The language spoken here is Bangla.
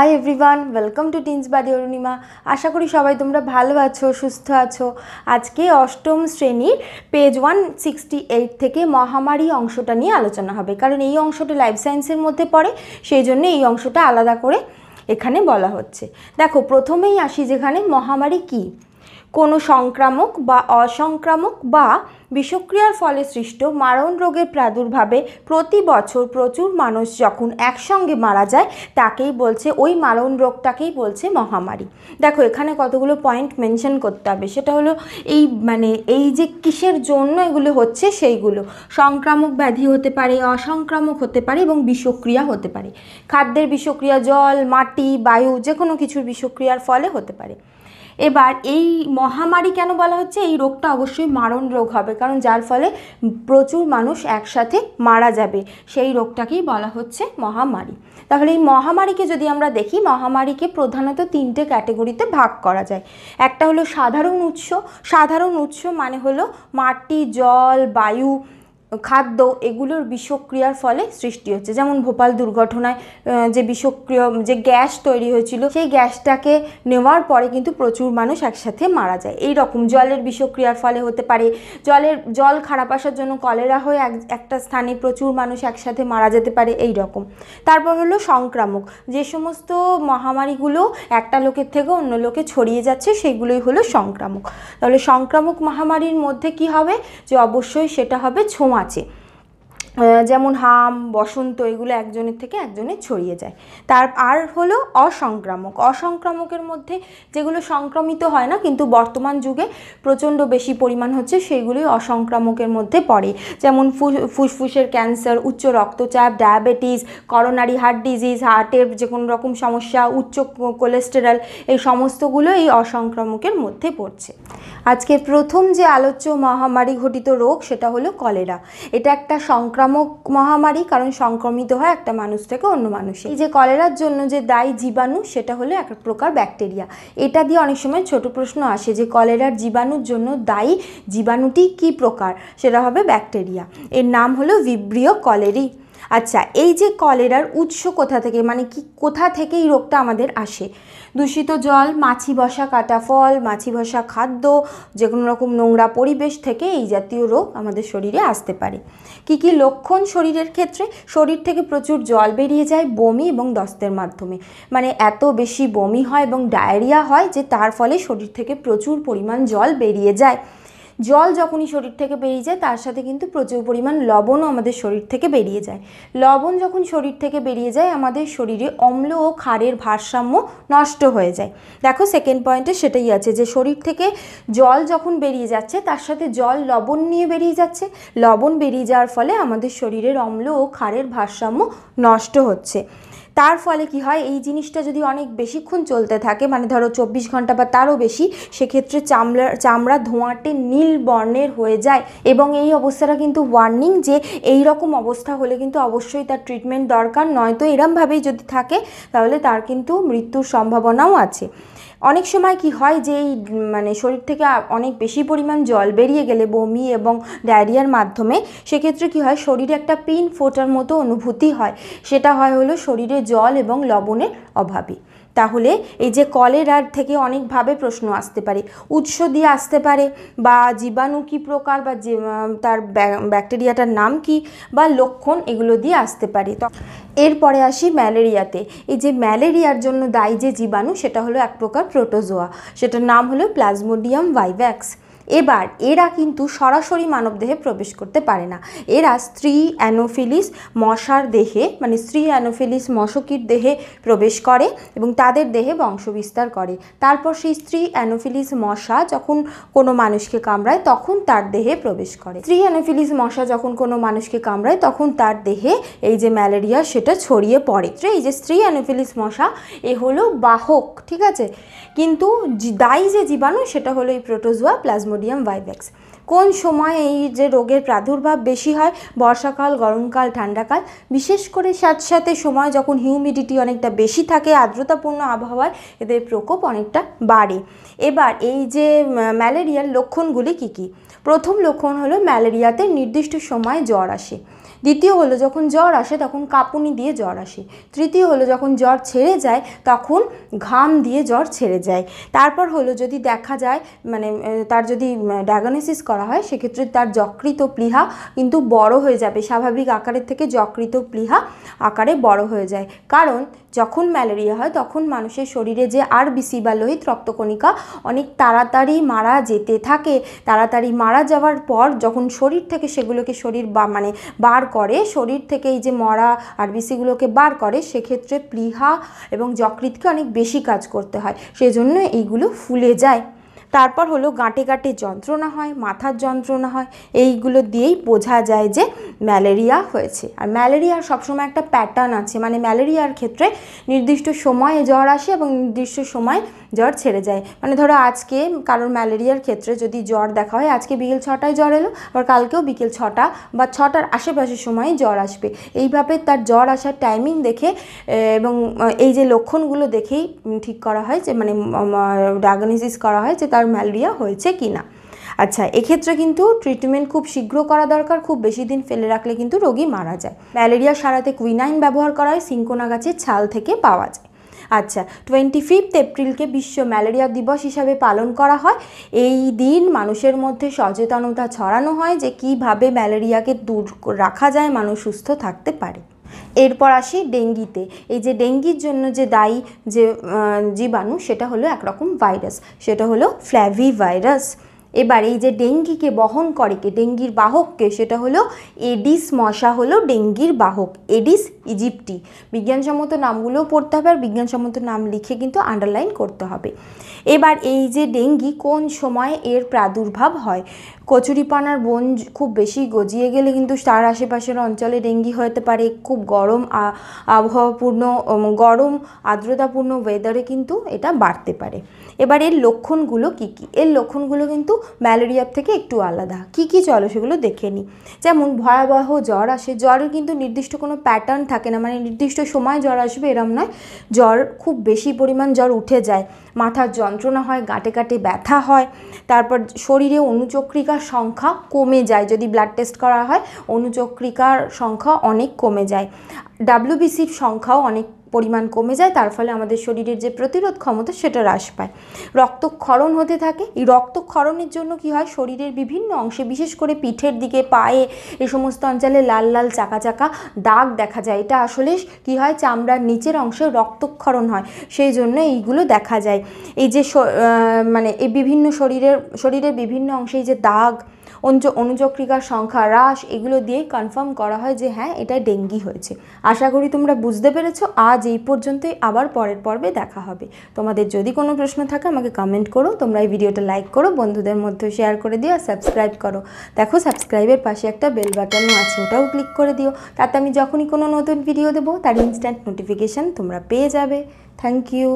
হাই এভরিওয়ান ওয়েলকাম টু টিনস বাড়ি অরুণিমা আশা করি সবাই তোমরা ভালো আছো সুস্থ আছো আজকে অষ্টম শ্রেণীর পেজ ওয়ান সিক্সটি এইট থেকে মহামারী অংশটা নিয়ে আলোচনা হবে কারণ এই অংশটা লাইফ সায়েন্সের মধ্যে পড়ে সেই জন্য এই অংশটা আলাদা করে এখানে বলা হচ্ছে দেখো প্রথমেই আসি যেখানে মহামারী কী কোনো সংক্রামক বা অসংক্রামক বা বিষক্রিয়ার ফলে সৃষ্ট মারণ রোগের প্রাদুর্ভাবে প্রতি বছর প্রচুর মানুষ যখন একসঙ্গে মারা যায় তাকেই বলছে ওই মারণ রোগটাকেই বলছে মহামারী দেখো এখানে কতগুলো পয়েন্ট মেনশন করতে হবে সেটা হলো এই মানে এই যে কিসের জন্য এগুলো হচ্ছে সেইগুলো সংক্রামক ব্যাধি হতে পারে অসংক্রামক হতে পারে এবং বিষক্রিয়া হতে পারে খাদ্যের বিষক্রিয়া জল মাটি বায়ু যে কোনো কিছুর বিষক্রিয়ার ফলে হতে পারে এবার এই মহামারী কেন বলা হচ্ছে এই রোগটা অবশ্যই মারণ রোগ হবে কারণ যার ফলে প্রচুর মানুষ একসাথে মারা যাবে সেই রোগটাকেই বলা হচ্ছে মহামারী তাহলে এই মহামারীকে যদি আমরা দেখি মহামারীকে প্রধানত তিনটে ক্যাটেগরিতে ভাগ করা যায় একটা হলো সাধারণ উৎস সাধারণ উৎস মানে হলো মাটি জল বায়ু খাদ্য এগুলোর বিষক্রিয়ার ফলে সৃষ্টি হচ্ছে যেমন ভোপাল দুর্ঘটনায় যে বিষক্রিয় যে গ্যাস তৈরি হয়েছিল সেই গ্যাসটাকে নেওয়ার পরে কিন্তু প্রচুর মানুষ একসাথে মারা যায় এই রকম জলের বিষক্রিয়ার ফলে হতে পারে জলের জল খারাপ আসার জন্য কলেরা হয়ে এক একটা স্থানে প্রচুর মানুষ একসাথে মারা যেতে পারে এই রকম তারপর হলো সংক্রামক যে সমস্ত মহামারীগুলো একটা লোকের থেকে অন্য লোকে ছড়িয়ে যাচ্ছে সেইগুলোই হলো সংক্রামক তাহলে সংক্রামক মহামারীর মধ্যে কি হবে যে অবশ্যই সেটা হবে ছোঁয়া informații. যেমন হাম বসন্ত এগুলো একজনের থেকে একজনের ছড়িয়ে যায় তার আর হলো অসংক্রামক অসংক্রামকের মধ্যে যেগুলো সংক্রমিত হয় না কিন্তু বর্তমান যুগে প্রচণ্ড বেশি পরিমাণ হচ্ছে সেইগুলি অসংক্রামকের মধ্যে পড়ে যেমন ফুসফুসের ক্যান্সার উচ্চ রক্তচাপ ডায়াবেটিস করোনারি হার্ট ডিজিজ হার্টের যে কোনো রকম সমস্যা উচ্চ কোলেস্টেরল এই সমস্তগুলো এই অসংক্রামকের মধ্যে পড়ছে আজকে প্রথম যে আলোচ্য মহামারী ঘটিত রোগ সেটা হলো কলেরা এটা একটা সংক্রামক নামক মহামারী কারণ সংক্রমিত হয় একটা মানুষ থেকে অন্য মানুষে এই যে কলেরার জন্য যে দায়ী জীবাণু সেটা হলো এক প্রকার ব্যাকটেরিয়া এটা দিয়ে অনেক সময় ছোট প্রশ্ন আসে যে কলেরার জীবাণুর জন্য দায়ী জীবাণুটি কি প্রকার সেটা হবে ব্যাকটেরিয়া এর নাম হলো ভিব্রিয় কলেরি আচ্ছা এই যে কলেরার উৎস কোথা থেকে মানে কি কোথা থেকে এই রোগটা আমাদের আসে দূষিত জল মাছি বসা কাটা ফল মাছি বসা খাদ্য যে কোনো রকম নোংরা পরিবেশ থেকে এই জাতীয় রোগ আমাদের শরীরে আসতে পারে কি কি লক্ষণ শরীরের ক্ষেত্রে শরীর থেকে প্রচুর জল বেরিয়ে যায় বমি এবং দস্তের মাধ্যমে মানে এত বেশি বমি হয় এবং ডায়রিয়া হয় যে তার ফলে শরীর থেকে প্রচুর পরিমাণ জল বেরিয়ে যায় জল যখনই শরীর থেকে বেরিয়ে যায় তার সাথে কিন্তু প্রচুর পরিমাণ লবণও আমাদের শরীর থেকে বেরিয়ে যায় লবণ যখন শরীর থেকে বেরিয়ে যায় আমাদের শরীরে অম্ল ও ক্ষারের ভারসাম্য নষ্ট হয়ে যায় দেখো সেকেন্ড পয়েন্টে সেটাই আছে যে শরীর থেকে জল যখন বেরিয়ে যাচ্ছে তার সাথে জল লবণ নিয়ে বেরিয়ে যাচ্ছে লবণ বেরিয়ে যাওয়ার ফলে আমাদের শরীরের অম্ল ও ক্ষারের ভারসাম্য নষ্ট হচ্ছে তার ফলে কি হয় এই জিনিসটা যদি অনেক বেশিক্ষণ চলতে থাকে মানে ধরো চব্বিশ ঘন্টা বা তারও বেশি সেক্ষেত্রে চামড়া চামড়া ধোঁয়াটে নীল বর্ণের হয়ে যায় এবং এই অবস্থাটা কিন্তু ওয়ার্নিং যে এই রকম অবস্থা হলে কিন্তু অবশ্যই তার ট্রিটমেন্ট দরকার নয়তো এরমভাবেই যদি থাকে তাহলে তার কিন্তু মৃত্যুর সম্ভাবনাও আছে অনেক সময় কি হয় যে এই মানে শরীর থেকে অনেক বেশি পরিমাণ জল বেরিয়ে গেলে বমি এবং ডায়রিয়ার মাধ্যমে সেক্ষেত্রে কি হয় শরীরে একটা পিন ফোটার মতো অনুভূতি হয় সেটা হয় হলো শরীরে জল এবং লবণের অভাবে তাহলে এই যে কলেরার থেকে অনেকভাবে প্রশ্ন আসতে পারে উৎস দিয়ে আসতে পারে বা জীবাণু কি প্রকার বা তার ব্যাকটেরিয়াটার নাম কি বা লক্ষণ এগুলো দিয়ে আসতে পারে এরপরে আসি ম্যালেরিয়াতে এই যে ম্যালেরিয়ার জন্য দায়ী যে জীবাণু সেটা হলো এক প্রকার প্রোটোজোয়া সেটার নাম হলো প্লাজমোডিয়াম ভাইভ্যাক্স এবার এরা কিন্তু সরাসরি মানবদেহে প্রবেশ করতে পারে না এরা স্ত্রী অ্যানোফিলিস মশার দেহে মানে স্ত্রী অ্যানোফিলিস মশকির দেহে প্রবেশ করে এবং তাদের দেহে বংশবিস্তার করে তারপর সেই স্ত্রী অ্যানোফিলিস মশা যখন কোনো মানুষকে কামড়ায় তখন তার দেহে প্রবেশ করে স্ত্রী অ্যানোফিলিস মশা যখন কোনো মানুষকে কামড়ায় তখন তার দেহে এই যে ম্যালেরিয়া সেটা ছড়িয়ে পড়ে এই যে স্ত্রী অ্যানোফিলিস মশা এ হলো বাহক ঠিক আছে কিন্তু দায়ী যে জীবাণু সেটা হলো এই প্রোটোজোয়া প্লাজমো ক্লোডিয়াম ভাইভ্যাক্স কোন সময় এই যে রোগের প্রাদুর্ভাব বেশি হয় বর্ষাকাল গরমকাল ঠান্ডাকাল বিশেষ করে সাথে সাথে সময় যখন হিউমিডিটি অনেকটা বেশি থাকে আর্দ্রতাপূর্ণ আবহাওয়ায় এদের প্রকোপ অনেকটা বাড়ে এবার এই যে ম্যালেরিয়ার লক্ষণগুলি কি কি প্রথম লক্ষণ হলো ম্যালেরিয়াতে নির্দিষ্ট সময় জ্বর আসে দ্বিতীয় হলো যখন জ্বর আসে তখন কাঁপুনি দিয়ে জ্বর আসে তৃতীয় হলো যখন জ্বর ছেড়ে যায় তখন ঘাম দিয়ে জ্বর ছেড়ে যায় তারপর হলো যদি দেখা যায় মানে তার যদি ডায়াগনোসিস করা হয় সেক্ষেত্রে তার যকৃত প্লীহা কিন্তু বড় হয়ে যাবে স্বাভাবিক আকারের থেকে যকৃত প্লীহা আকারে বড় হয়ে যায় কারণ যখন ম্যালেরিয়া হয় তখন মানুষের শরীরে যে আর বিসি বা লোহিত রক্তকণিকা অনেক তাড়াতাড়ি মারা যেতে থাকে তাড়াতাড়ি মারা যাওয়ার পর যখন শরীর থেকে সেগুলোকে শরীর বা মানে বার করে শরীর থেকে এই যে মরা আর বিসিগুলোকে বার করে সেক্ষেত্রে প্লীহা এবং যকৃতকে অনেক বেশি কাজ করতে হয় সেজন্য এইগুলো ফুলে যায় তারপর হলো গাঁটে গাঁটে যন্ত্রণা হয় মাথার যন্ত্রণা হয় এইগুলো দিয়েই বোঝা যায় যে ম্যালেরিয়া হয়েছে আর ম্যালেরিয়ার সবসময় একটা প্যাটার্ন আছে মানে ম্যালেরিয়ার ক্ষেত্রে নির্দিষ্ট সময়ে জ্বর আসে এবং নির্দিষ্ট সময় জ্বর ছেড়ে যায় মানে ধরো আজকে কারোর ম্যালেরিয়ার ক্ষেত্রে যদি জ্বর দেখা হয় আজকে বিকেল ছটায় জ্বর এলো আবার কালকেও বিকেল ছটা বা ছটার আশেপাশে সময়ে জ্বর আসবে এইভাবে তার জ্বর আসার টাইমিং দেখে এবং এই যে লক্ষণগুলো দেখেই ঠিক করা হয় যে মানে ডায়াগনোসিস করা হয় যে তার ম্যালেরিয়া হয়েছে কি না আচ্ছা এক্ষেত্রে কিন্তু ট্রিটমেন্ট খুব শীঘ্র করা দরকার খুব বেশি দিন ফেলে রাখলে কিন্তু রোগী মারা যায় ম্যালেরিয়া সারাতে কুইনাইন ব্যবহার করা হয় সিঙ্কোনা গাছের ছাল থেকে পাওয়া যায় আচ্ছা টোয়েন্টি ফিফথ এপ্রিলকে বিশ্ব ম্যালেরিয়া দিবস হিসাবে পালন করা হয় এই দিন মানুষের মধ্যে সচেতনতা ছড়ানো হয় যে কিভাবে ম্যালেরিয়াকে দূর রাখা যায় মানুষ সুস্থ থাকতে পারে এরপর আসি ডেঙ্গিতে এই যে ডেঙ্গির জন্য যে দায়ী যে জীবাণু সেটা হলো একরকম ভাইরাস সেটা হলো ফ্ল্যাভি ভাইরাস এবার এই যে ডেঙ্গিকে বহন করে কে ডেঙ্গির বাহককে সেটা হলো এডিস মশা হলো ডেঙ্গির বাহক এডিস ইজিপ্টি বিজ্ঞানসম্মত নামগুলোও পড়তে হবে আর বিজ্ঞানসম্মত নাম লিখে কিন্তু আন্ডারলাইন করতে হবে এবার এই যে ডেঙ্গি কোন সময় এর প্রাদুর্ভাব হয় কচুরিপানার বন খুব বেশি গজিয়ে গেলে কিন্তু তার আশেপাশের অঞ্চলে ডেঙ্গি হতে পারে খুব গরম আবহাওয়াপূর্ণ গরম আর্দ্রতাপূর্ণ ওয়েদারে কিন্তু এটা বাড়তে পারে এবার এর লক্ষণগুলো কি কি এর লক্ষণগুলো কিন্তু ম্যালেরিয়ার থেকে একটু আলাদা কি কি চলো সেগুলো দেখে নিই যেমন ভয়াবহ জ্বর আসে জ্বরের কিন্তু নির্দিষ্ট কোনো প্যাটার্ন থাকে না মানে নির্দিষ্ট সময় জ্বর আসবে এরম নয় জ্বর খুব বেশি পরিমাণ জ্বর উঠে যায় মাথার যন্ত্রণা হয় গাঁটে কাটে ব্যথা হয় তারপর শরীরে অনুচক্রিকার সংখ্যা কমে যায় যদি ব্লাড টেস্ট করা হয় অনুচক্রিকার সংখ্যা অনেক কমে যায় ডাব্লিউবিসির সংখ্যাও অনেক পরিমাণ কমে যায় তার ফলে আমাদের শরীরের যে প্রতিরোধ ক্ষমতা সেটা হ্রাস পায় রক্তক্ষরণ হতে থাকে এই রক্তক্ষরণের জন্য কি হয় শরীরের বিভিন্ন অংশে বিশেষ করে পিঠের দিকে পায়ে এ সমস্ত অঞ্চলে লাল লাল চাকা চাকা দাগ দেখা যায় এটা আসলে কি হয় চামড়ার নিচের অংশে রক্তক্ষরণ হয় সেই জন্য এইগুলো দেখা যায় এই যে মানে এই বিভিন্ন শরীরের শরীরের বিভিন্ন অংশে যে দাগ অনুজ অনুযক্রিকার সংখ্যা হ্রাস এগুলো দিয়ে কনফার্ম করা হয় যে হ্যাঁ এটা ডেঙ্গি হয়েছে আশা করি তোমরা বুঝতে পেরেছো আজ এই পর্যন্তই আবার পরের পর্বে দেখা হবে তোমাদের যদি কোনো প্রশ্ন থাকে আমাকে কমেন্ট করো তোমরা এই ভিডিওটা লাইক করো বন্ধুদের মধ্যে শেয়ার করে দিও আর সাবস্ক্রাইব করো দেখো সাবস্ক্রাইবের পাশে একটা বেল বাটনও আছে ওটাও ক্লিক করে দিও তাতে আমি যখনই কোনো নতুন ভিডিও দেবো তার ইনস্ট্যান্ট নোটিফিকেশান তোমরা পেয়ে যাবে থ্যাংক ইউ